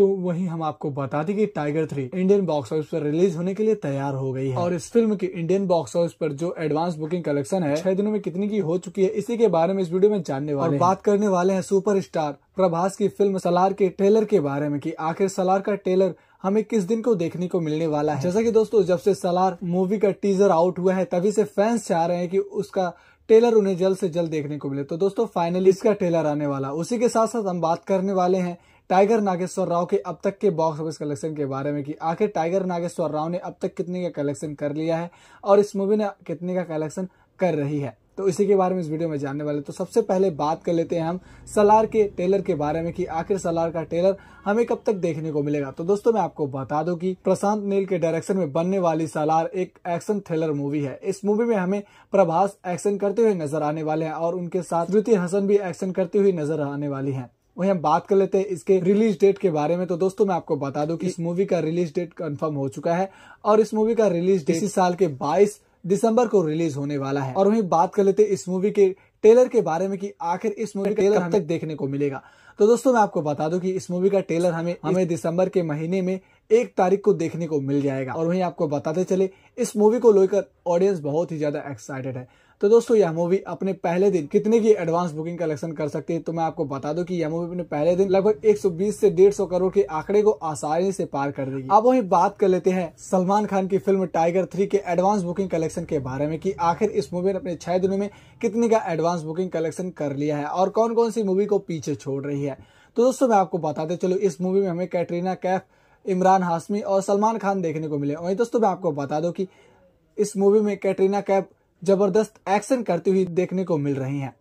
तो वही हम आपको बता दें कि Tiger three Indian box office पर रिलीज होने के लिए तैयार हो गई है और इस फिल्म की इंडियन बॉक्स ऑफिस पर जो एडवांस बुकिंग कलेक्शन है छह दिनों में कितनी की हो चुकी है इसी के बारे में इस वीडियो में जानने वाले और बात करने वाले हैं सुपर स्टार प्रभास की फिल्म सलार के ट्रेलर के बारे में कि आखिर सलार का ट्रेलर हमें किस दिन को देखने को मिलने वाला है जैसा कि दोस्तों जब से सलार मूवी का टीजर आउट हुआ है तभी से फैंस चाह रहे हैं कि उसका ट्रेलर उन्हें जल्द से जल्द देखने को मिले तो दोस्तों फाइनली इसका ट्रेलर आने वाला उसी के साथ साथ हम बात करने वाले हैं टाइगर नागेश्वर राव के अब तक के बॉक्स ऑफिस कलेक्शन के बारे में कि आखिर टाइगर नागेश्वर राव ने अब तक कितने का कलेक्शन कर लिया है और इस मूवी ने कितने का कलेक्शन कर रही है तो इसी के बारे में इस वीडियो में जानने वाले तो सबसे पहले बात कर लेते हैं हम सलार के टेलर के बारे में कि आखिर सलार का टेलर हमें कब तक देखने को मिलेगा तो दोस्तों मैं आपको बता दूं कि प्रशांत नील के डायरेक्शन में बनने वाली सलार एक एक्शन थ्रिलर मूवी है इस मूवी में हमें प्रभास एक्शन करते हुए नजर आने वाले हैं और उनके साथ श्रुति हसन भी एक्शन करती हुई नजर आने वाली है वहीं हम बात कर लेते हैं इसके रिलीज डेट के बारे में तो दोस्तों मैं आपको बता दूं कि इस मूवी का रिलीज डेट कंफर्म हो चुका है और इस मूवी का रिलीज डेट इसी साल के 22 दिसंबर को रिलीज होने वाला है और वहीं बात कर लेते हैं इस मूवी के टेलर के बारे में कि आखिर इस मूवी का टेलर तक देखने को मिलेगा तो दोस्तों मैं आपको बता दूं कि इस मूवी का टेलर हमें हमें दिसंबर के महीने में एक तारीख को देखने को मिल जाएगा और वहीं आपको बताते चले इस मूवी को लेकर ऑडियंस बहुत ही ज्यादा एक्साइटेड है तो दोस्तों यह मूवी अपने पहले दिन कितने की एडवांस बुकिंग कलेक्शन कर सकती है तो मैं आपको बता दूं कि यह मूवी अपने पहले दिन लगभग 120 से 150 करोड़ के आंकड़े को आसानी से पार कर देगी अब वही बात कर लेते हैं सलमान खान की फिल्म टाइगर थ्री के एडवांस बुकिंग कलेक्शन के बारे में की आखिर इस मूवी ने अपने छह दिनों में कितने का एडवांस बुकिंग कलेक्शन कर लिया है और कौन कौन सी मूवी को पीछे छोड़ रही है तो दोस्तों मैं आपको बताते चलो इस मूवी में हमें कैटरीना कैफ इमरान हाशमी और सलमान खान देखने को मिले वहीं दोस्तों मैं आपको बता दूं कि इस मूवी में कैटरीना कैफ जबरदस्त एक्शन करती हुई देखने को मिल रही हैं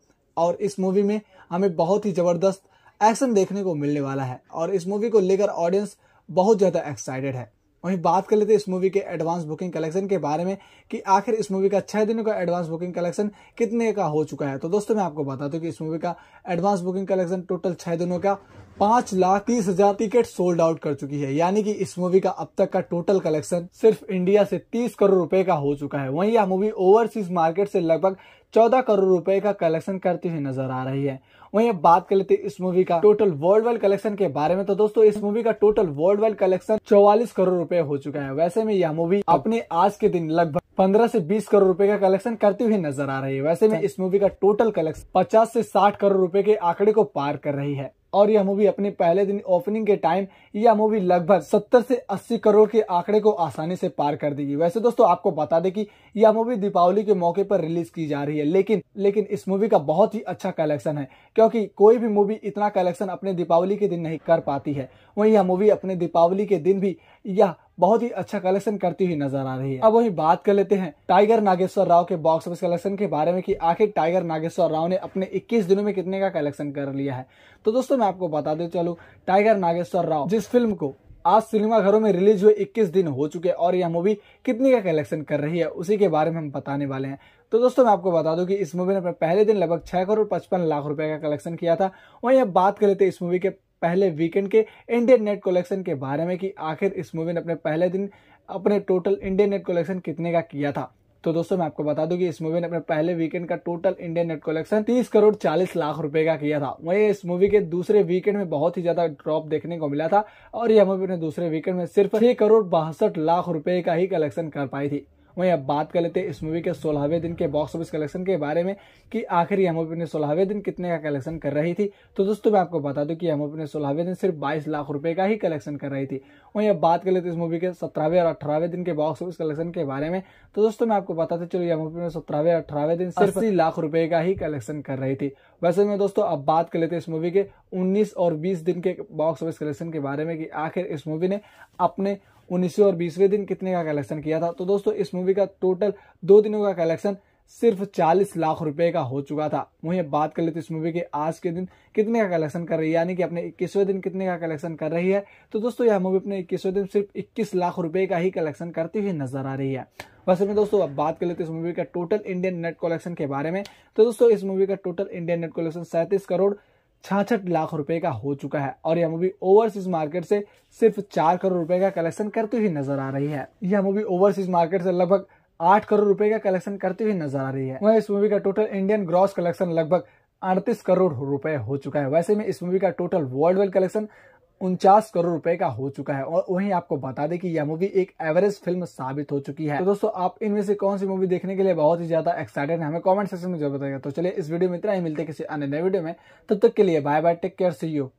और इस मूवी में हमें बहुत ही ज़बरदस्त एक्शन देखने को मिलने वाला है और इस मूवी को लेकर ऑडियंस बहुत ज़्यादा एक्साइटेड है वहीं बात कर लेते हैं इस मूवी के एडवांस बुकिंग कलेक्शन के बारे में कि आखिर इस मूवी का छह दिनों का एडवांस बुकिंग कलेक्शन कितने का हो चुका है तो दोस्तों मैं आपको बता दूं कि इस मूवी का एडवांस बुकिंग कलेक्शन टोटल छह दिनों का पांच लाख तीस हजार टिकट सोल्ड आउट कर चुकी है यानी कि इस मूवी का अब तक का टोटल कलेक्शन सिर्फ इंडिया से तीस करोड़ रुपए का हो चुका है वहीं यह मूवी ओवरसीज मार्केट से लगभग चौदह करोड़ रुपए का कलेक्शन करती हुई नजर आ रही है वहीं अब बात कर लेते हैं इस मूवी का टोटल वर्ल्ड वाइड कलेक्शन के बारे में तो दोस्तों इस मूवी का टोटल वर्ल्ड वाइड कलेक्शन चौवालीस करोड़ रुपए हो चुका है वैसे में यह मूवी अपने आज के दिन लगभग पंद्रह से बीस करोड़ रुपए का कलेक्शन करती हुई नजर आ रही है वैसे में इस मूवी का टोटल कलेक्शन पचास से साठ करोड़ रुपए के आंकड़े को पार कर रही है और यह मूवी अपने पहले दिन ओपनिंग के टाइम यह मूवी लगभग 70 से 80 करोड़ के आंकड़े को आसानी से पार कर देगी वैसे दोस्तों आपको बता दें कि यह मूवी दीपावली के मौके पर रिलीज की जा रही है लेकिन लेकिन इस मूवी का बहुत ही अच्छा कलेक्शन है क्योंकि कोई भी मूवी इतना कलेक्शन अपने दीपावली के दिन नहीं कर पाती है वही यह मूवी अपने दीपावली के दिन भी यह बहुत ही अच्छा कलेक्शन करती हुई नजर आ रही है अब वही बात कर लेते हैं टाइगर नागेश्वर राव के बॉक्स ऑफिस कलेक्शन के बारे में कि आखिर टाइगर नागेश्वर राव ने अपने 21 दिनों में कितने का कलेक्शन कर लिया है तो दोस्तों मैं आपको बता दे चलू टाइगर नागेश्वर राव जिस फिल्म को आज सिनेमाघरों में रिलीज हुए 21 दिन हो चुके हैं और यह मूवी कितनी का कलेक्शन कर रही है उसी के बारे में हम बताने वाले हैं तो दोस्तों मैं आपको बता दूं कि इस मूवी ने अपने पहले दिन लगभग छह करोड़ पचपन लाख रुपए का कलेक्शन किया था वहीं अब बात कर लेते हैं इस मूवी के पहले वीकेंड के इंडियन नेट कलेक्शन के बारे में कि आखिर इस मूवी ने अपने पहले दिन अपने टोटल इंडियन नेट कलेक्शन कितने का किया था तो दोस्तों मैं आपको बता दूं कि इस मूवी ने अपने पहले वीकेंड का total Indian net collection 30 crore 40 lakh रुपए का किया था वहीं इस मूवी के दूसरे वीकेंड में बहुत ही ज्यादा ड्रॉप देखने को मिला था और यह मूवी ने दूसरे वीकेंड में सिर्फ छह करोड़ बासठ लाख रुपए का ही कलेक्शन कर पाई थी वहीं अब बात कर लेते हैं इस मूवी के सोलहवें दिन के बॉक्स ऑफिस कलेक्शन के बारे में कि आखिर यह मूवी अपने सोलहवें दिन कितने का कलेक्शन कर रही थी तो दोस्तों मैं आपको बता दूं कि यह मूवी अपने सोलहवें दिन सिर्फ बाईस लाख रुपए का ही कलेक्शन कर रही थी वहीं अब बात कर लेते इस मूवी के सत्रहवें और अठारहवें दिन के बॉक्स ऑफिस कलेक्शन के बारे में तो दोस्तों मैं आपको बताते चलो यह मूवी ने सत्रहवें और अठारहवें दिन सिर्फ अस्सी लाख रुपए का ही कलेक्शन कर रही थी वैसे में दोस्तों अब बात कर लेते इस मूवी के उन्नीस और बीस दिन के बॉक्स ऑफिस कलेक्शन के बारे में कि आखिर इस मूवी ने अपने उन्नीसवें और बीसवें दिन कितने का कलेक्शन किया था तो दोस्तों इस मूवी का टोटल दो दिनों का कलेक्शन सिर्फ 40 लाख रुपए का हो चुका था वहीं बात कर लेते तो इस मूवी के आज के दिन कितने का कलेक्शन कर रही है यानी कि अपने इक्कीसवें दिन कितने का कलेक्शन कर रही है तो दोस्तों यह मूवी अपने इक्कीसवें दिन सिर्फ 21 लाख रुपए का ही कलेक्शन करती हुई नजर आ रही है वैसे में दोस्तों अब बात कर लेते इस मूवी का टोटल इंडियन नेट कलेक्शन के बारे में तो दोस्तों इस मूवी का टोटल इंडियन नेट कलेक्शन सैंतीस करोड़ छाछठ लाख रुपए का हो चुका है और यह मूवी ओवरसीज मार्केट से सिर्फ चार करोड़ रुपए का कलेक्शन करती हुई नजर आ रही है यह मूवी ओवरसीज मार्केट से लगभग आठ करोड़ रुपए का कलेक्शन करती हुई नजर आ रही है वह इस मूवी का टोटल इंडियन ग्रॉस कलेक्शन लगभग अड़तीस करोड़ रुपए हो चुका है वैसे में इस मूवी का टोटल वर्ल्ड वाइड कलेक्शन उनचास करोड़ रुपए का हो चुका है और वहीं आपको बता दें कि यह मूवी एक एवरेज फिल्म साबित हो चुकी है तो दोस्तों आप इनमें से कौन सी मूवी देखने के लिए बहुत ही ज्यादा एक्साइटेड है हमें कॉमेंट सेक्शन में जरूर बताएगा तो चलिए इस वीडियो में इतना ही मिलते किसी अन्य नए वीडियो में तब तो तक के लिए bye bye take care see you